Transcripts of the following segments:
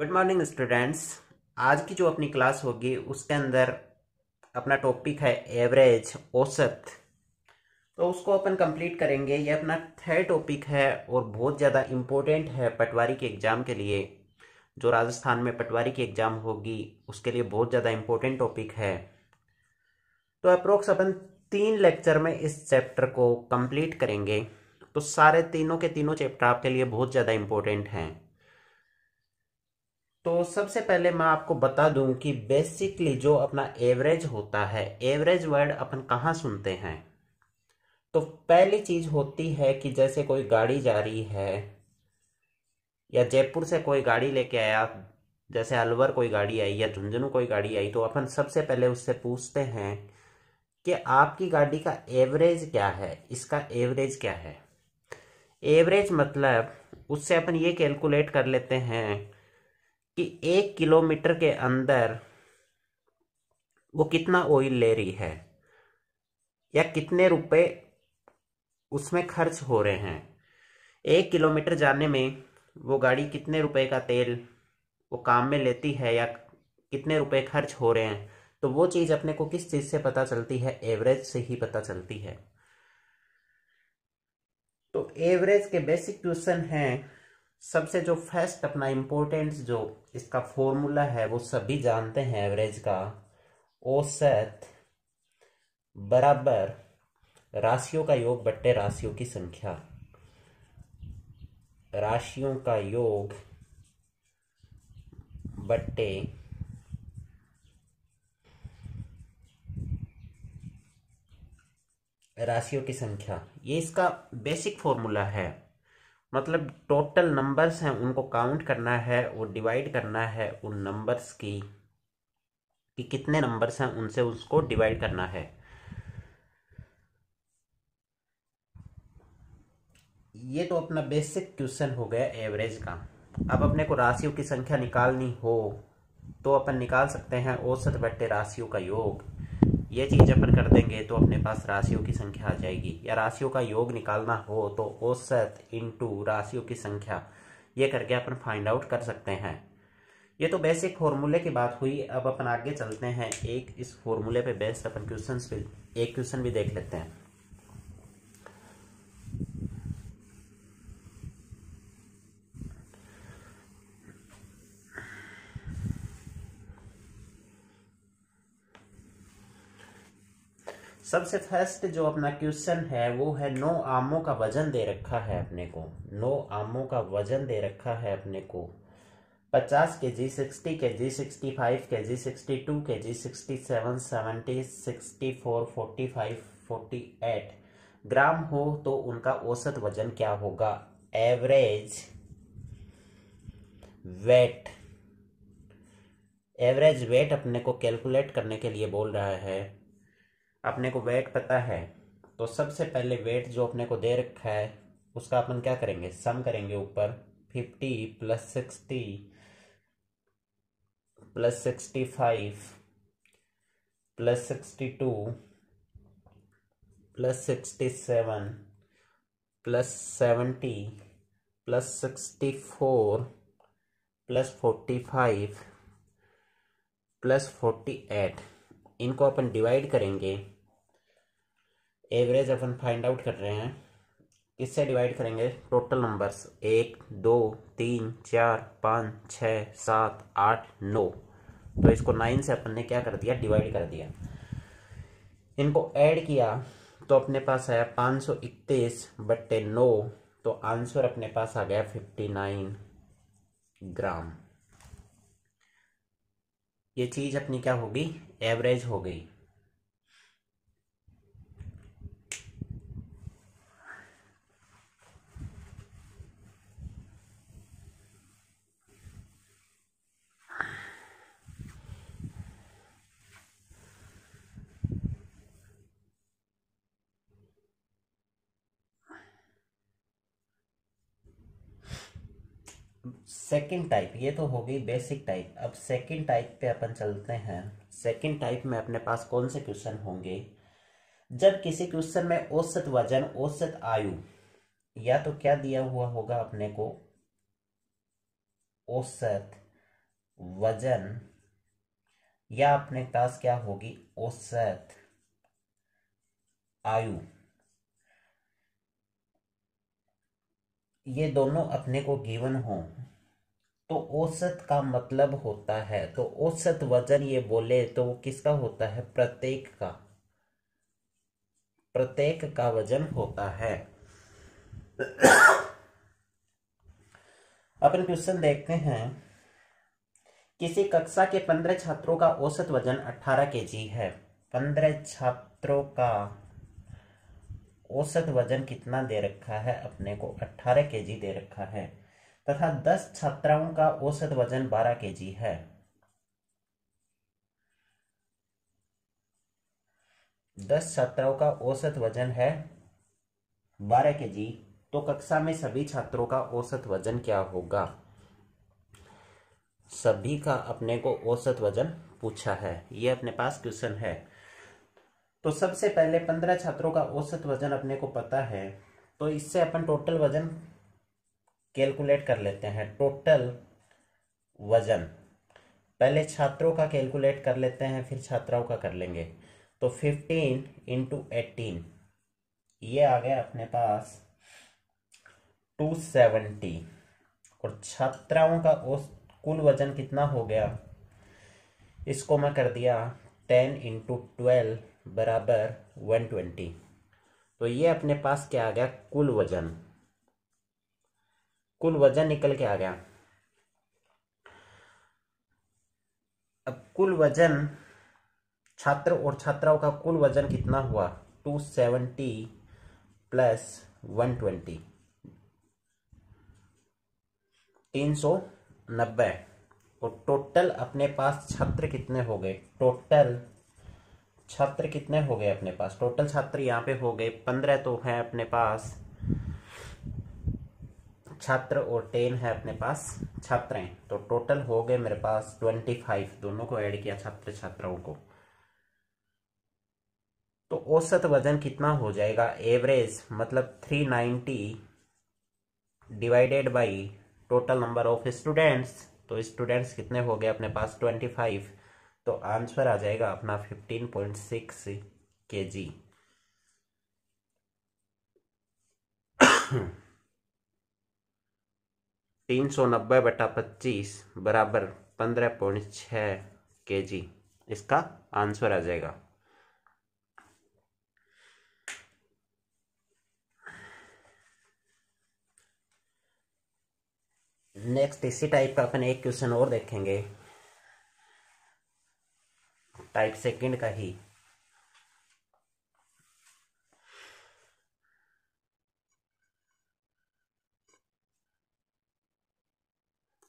good morning students आज की जो अपनी क्लास होगी उसके अंदर अपना टॉपिक है एवरेज औसत तो उसको अपन कंप्लीट करेंगे ये अपना थर्ड टॉपिक है और बहुत ज़्यादा इम्पोर्टेंट है पटवारी के एग्ज़ाम के लिए जो राजस्थान में पटवारी की एग्ज़ाम होगी उसके लिए बहुत ज़्यादा इम्पोर्टेंट टॉपिक है तो अप्रोक्स अपन तीन लेक्चर में इस चैप्टर को कंप्लीट करेंगे तो सारे तीनों के तीनों चैप्टर आपके लिए बहुत ज़्यादा इम्पोर्टेंट हैं तो सबसे पहले मैं आपको बता दूं कि बेसिकली जो अपना एवरेज होता है एवरेज वर्ड अपन कहाँ सुनते हैं तो पहली चीज होती है कि जैसे कोई गाड़ी जा रही है या जयपुर से कोई गाड़ी लेके आया जैसे अलवर कोई गाड़ी आई या झुंझुनू कोई गाड़ी आई तो अपन सबसे पहले उससे पूछते हैं कि आपकी गाड़ी का एवरेज क्या है इसका एवरेज क्या है एवरेज मतलब उससे अपन ये कैलकुलेट कर लेते हैं कि एक किलोमीटर के अंदर वो कितना ऑयल ले रही है या कितने रुपए उसमें खर्च हो रहे हैं एक किलोमीटर जाने में वो गाड़ी कितने रुपए का तेल वो काम में लेती है या कितने रुपए खर्च हो रहे हैं तो वो चीज़ अपने को किस चीज़ से पता चलती है एवरेज से ही पता चलती है तो एवरेज के बेसिक क्वेश्चन हैं सबसे जो फर्स्ट अपना इम्पोर्टेंट जो इसका फॉर्मूला है वो सभी जानते हैं एवरेज का औसत बराबर राशियों का योग बट्टे राशियों की संख्या राशियों का योग बट्टे राशियों की संख्या ये इसका बेसिक फॉर्मूला है मतलब टोटल नंबर्स हैं उनको काउंट करना है वो डिवाइड करना है उन नंबर्स की कि कितने नंबर्स हैं उनसे उसको डिवाइड करना है ये तो अपना बेसिक क्वेश्चन हो गया एवरेज का अब अपने को राशियों की संख्या निकालनी हो तो अपन निकाल सकते हैं औसत बट्टे राशियों का योग ये चीज़ अपन कर देंगे तो अपने पास राशियों की संख्या आ जाएगी या राशियों का योग निकालना हो तो औसत इंटू राशियों की संख्या ये करके अपन फाइंड आउट कर सकते हैं ये तो बेसिक फॉर्मूले की बात हुई अब अपन आगे चलते हैं एक इस फॉर्मूले पे बेस्ड अपन क्वेश्चन एक क्वेश्चन भी देख लेते हैं सबसे फर्स्ट जो अपना क्वेश्चन है वो है नौ आमों का वजन दे रखा है अपने को नौ आमों का वजन दे रखा है अपने को पचास के जी सिक्सटी के जी सिक्सटी फाइव के जी सिक्सटी टू के G sixty seven seventy sixty four forty five forty eight gram हो तो उनका औसत वजन क्या होगा एवरेज वेट एवरेज वेट अपने को कैलकुलेट करने के लिए बोल रहा है अपने को वेट पता है तो सबसे पहले वेट जो अपने को दे रखा है उसका अपन क्या करेंगे सम करेंगे ऊपर fifty plus sixty plus sixty five plus sixty two plus sixty seven plus seventy plus sixty four plus forty five plus forty eight इनको अपन डिवाइड करेंगे एवरेज अपन फाइंड आउट कर रहे हैं किससे डिवाइड करेंगे टोटल नंबर्स एक दो तीन चार पाँच छ सात आठ नौ तो इसको नाइन से अपन ने क्या कर दिया डिवाइड कर दिया इनको ऐड किया तो अपने पास आया पाँच सौ इकतीस बट्टे नौ तो आंसर अपने पास आ गया फिफ्टी नाइन ग्राम ये चीज़ अपनी क्या होगी एवरेज हो गई सेकंड टाइप ये तो हो गई बेसिक टाइप अब सेकंड टाइप पे अपन चलते हैं सेकंड टाइप में अपने पास कौन से क्वेश्चन होंगे जब किसी क्वेश्चन में औसत वजन औसत आयु या तो क्या दिया हुआ होगा अपने को औसत वजन या अपने पास क्या होगी औसत आयु ये दोनों अपने को गिवन हो तो औसत का मतलब होता है तो औसत वजन ये बोले तो वो किसका होता है प्रत्येक का प्रत्येक का वजन होता है अपन क्वेश्चन देखते हैं किसी कक्षा के पंद्रह छात्रों का औसत वजन अठारह के जी है पंद्रह छात्रों का औसत वजन कितना दे रखा है अपने को 18 के दे रखा है तथा 10 छात्राओं का औसत वजन 12 के है दस छात्राओं का औसत वजन है बारह के जी तो कक्षा में सभी छात्रों का औसत वजन क्या होगा सभी का अपने को औसत वजन पूछा है ये अपने पास क्वेश्चन है तो सबसे पहले पंद्रह छात्रों का औसत वजन अपने को पता है तो इससे अपन टोटल वजन कैलकुलेट कर लेते हैं टोटल वजन पहले छात्रों का कैलकुलेट कर लेते हैं फिर छात्राओं का कर लेंगे तो फिफ्टीन इंटू एटीन ये आ गया अपने पास टू सेवेंटी और छात्राओं का उस कुल वजन कितना हो गया इसको मैं कर दिया टेन इंटू ट्वेल्व बराबर वन ट्वेंटी तो ये अपने पास क्या आ गया कुल वजन कुल वजन निकल के आ गया अब कुल वजन छात्र और छात्राओं का कुल वजन कितना हुआ two seventy plus one twenty तीन सौ नब्बे और टोटल अपने पास छात्र कितने हो गए टोटल छात्र कितने हो गए अपने पास टोटल छात्र यहाँ पे हो गए पंद्रह तो हैं अपने पास छात्र और टेन है अपने पास हैं तो टोटल हो गए मेरे पास ट्वेंटी फाइव दोनों को ऐड किया छात्र छात्राओं को तो औसत वजन कितना हो जाएगा एवरेज मतलब three ninety divided by total number of students तो स्टूडेंट्स कितने हो गए अपने पास ट्वेंटी फाइव तो आंसर आ जाएगा अपना फिफ्टीन पॉइंट सिक्स के जी तीन सौ नब्बे बटा पच्चीस बराबर पंद्रह पॉइंट छ के जी इसका आंसर आ जाएगा नेक्स्ट इसी टाइप का अपन एक क्वेश्चन और देखेंगे टाइप सेकंड का ही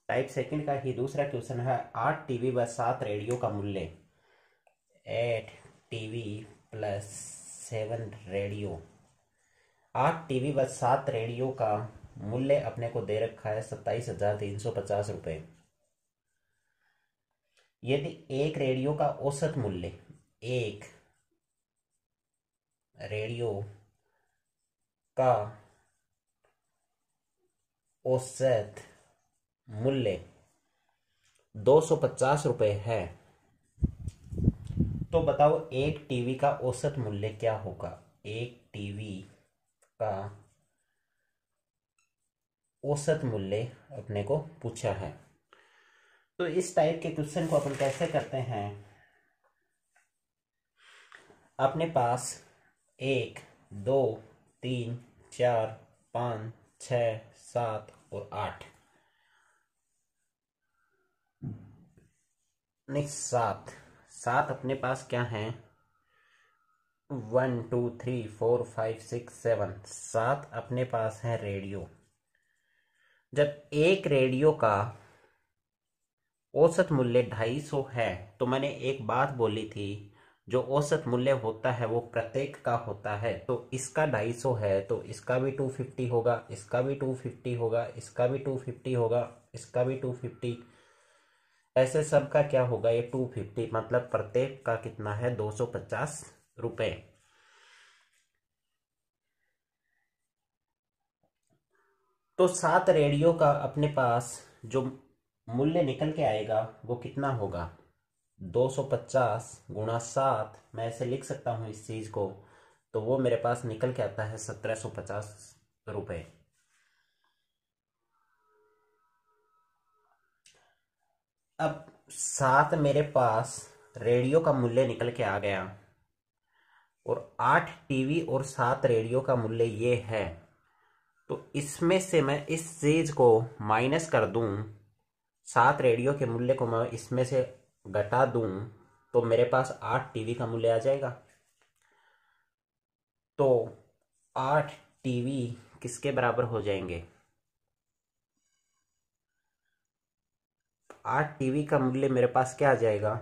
टाइप सेकंड का ही दूसरा क्वेश्चन है आठ टीवी व सात रेडियो का मूल्य eight TV plus seven radio आठ टीवी व सात रेडियो का मूल्य अपने को दे रखा है सत्ताईस हजार तीन सौ पचास रुपये यदि एक रेडियो का औसत मूल्य एक रेडियो का औसत मूल्य दो सौ पचास रुपये है तो बताओ एक टीवी का औसत मूल्य क्या होगा एक टीवी का औसत मूल्य अपने को पूछा है तो इस टाइप के क्वेश्चन को अपन कैसे करते हैं अपने पास एक दो तीन चार पाँच छ सात और आठ नहीं सात सात अपने पास क्या है one two three four five six seven सात अपने पास है रेडियो जब एक रेडियो का औसत मूल्य ढाई सौ है तो मैंने एक बात बोली थी जो औसत मूल्य होता है वो प्रत्येक का होता है तो इसका ढाई सौ है तो इसका भी टू फिफ्टी होगा इसका भी टू फिफ्टी होगा इसका भी टू फिफ्टी होगा इसका भी टू फिफ्टी ऐसे सब का क्या होगा ये टू फिफ्टी मतलब प्रत्येक का कितना है दो सौ पचास रुपये तो सात रेडियो का अपने पास जो मूल्य निकल के आएगा वो कितना होगा 250 गुणा सात मैं ऐसे लिख सकता हूँ इस चीज़ को तो वो मेरे पास निकल के आता है 1750 रुपये अब सात मेरे पास रेडियो का मूल्य निकल के आ गया और आठ टीवी और सात रेडियो का मूल्य ये है तो इसमें से मैं इस चीज़ को माइनस कर दूं सात रेडियो के मूल्य को मैं इसमें से घटा दूं तो मेरे पास आठ टीवी का मूल्य आ जाएगा तो आठ टीवी किसके बराबर हो जाएंगे आठ टीवी का मूल्य मेरे पास क्या आ जाएगा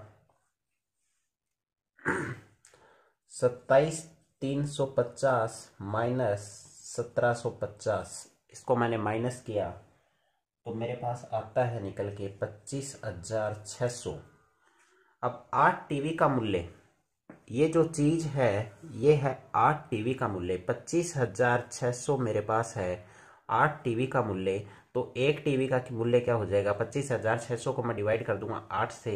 सत्ताईस तीन सौ पचास माइनस सत्रह सौ पचास इसको मैंने माइनस किया तो मेरे पास आता है निकल के पच्चीस हजार छ सौ अब आठ टीवी का मूल्य ये जो चीज़ है ये है आठ टीवी का मूल्य पच्चीस हजार छ सौ मेरे पास है आठ टीवी का मूल्य तो एक टीवी का मूल्य क्या हो जाएगा पच्चीस हजार छ सौ को मैं डिवाइड कर दूंगा आठ से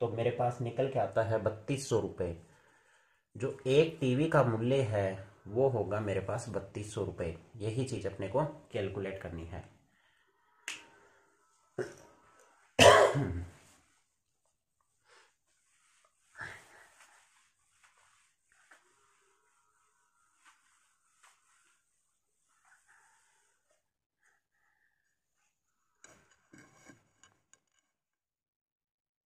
तो मेरे पास निकल के आता है बत्तीस सौ रुपये जो एक टीवी का मूल्य है वो होगा मेरे पास बत्तीस सौ रुपये यही चीज़ अपने को कैलकुलेट करनी है